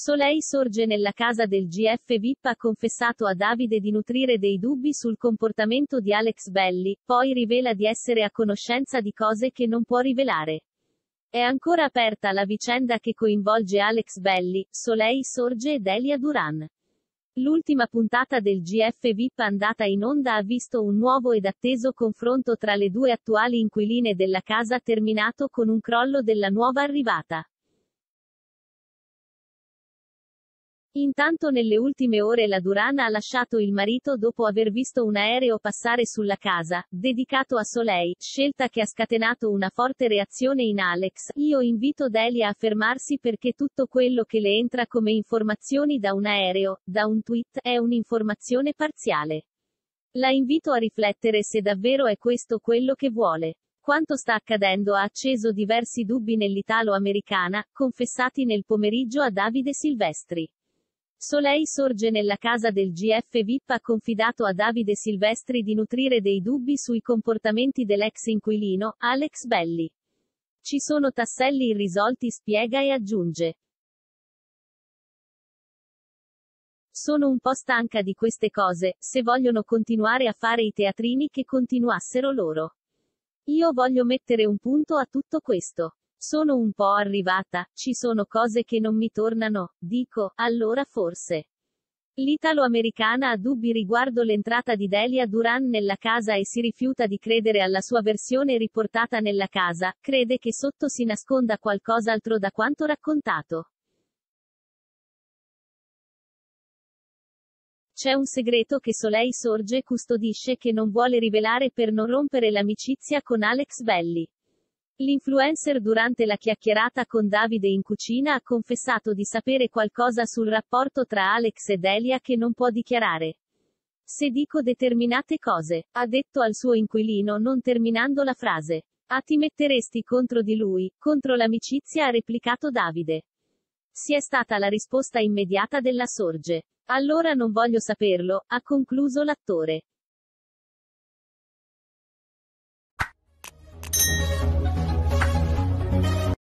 Soleil sorge nella casa del GF VIP ha confessato a Davide di nutrire dei dubbi sul comportamento di Alex Belli, poi rivela di essere a conoscenza di cose che non può rivelare. È ancora aperta la vicenda che coinvolge Alex Belli, Soleil Sorge ed Elia Duran. L'ultima puntata del GF VIP andata in onda ha visto un nuovo ed atteso confronto tra le due attuali inquiline della casa terminato con un crollo della nuova arrivata. Intanto nelle ultime ore la Durana ha lasciato il marito dopo aver visto un aereo passare sulla casa, dedicato a Soleil, scelta che ha scatenato una forte reazione in Alex. Io invito Delia a fermarsi perché tutto quello che le entra come informazioni da un aereo, da un tweet, è un'informazione parziale. La invito a riflettere se davvero è questo quello che vuole. Quanto sta accadendo ha acceso diversi dubbi nell'italo-americana, confessati nel pomeriggio a Davide Silvestri. Soleil sorge nella casa del GF VIP ha confidato a Davide Silvestri di nutrire dei dubbi sui comportamenti dell'ex inquilino, Alex Belli. Ci sono tasselli irrisolti spiega e aggiunge. Sono un po' stanca di queste cose, se vogliono continuare a fare i teatrini che continuassero loro. Io voglio mettere un punto a tutto questo. Sono un po' arrivata, ci sono cose che non mi tornano, dico, allora forse. L'italo-americana ha dubbi riguardo l'entrata di Delia Duran nella casa e si rifiuta di credere alla sua versione riportata nella casa, crede che sotto si nasconda qualcos'altro da quanto raccontato. C'è un segreto che Soleil Sorge e custodisce che non vuole rivelare per non rompere l'amicizia con Alex Belli. L'influencer durante la chiacchierata con Davide in cucina ha confessato di sapere qualcosa sul rapporto tra Alex e Delia che non può dichiarare. Se dico determinate cose, ha detto al suo inquilino non terminando la frase. A ah, ti metteresti contro di lui, contro l'amicizia ha replicato Davide. Si è stata la risposta immediata della Sorge. Allora non voglio saperlo, ha concluso l'attore.